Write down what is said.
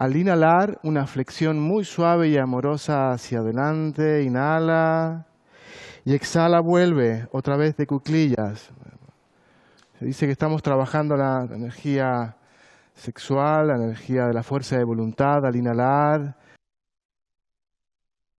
Al inhalar, una flexión muy suave y amorosa hacia adelante, inhala y exhala, vuelve otra vez de cuclillas. Se dice que estamos trabajando la energía sexual, la energía de la fuerza de voluntad al inhalar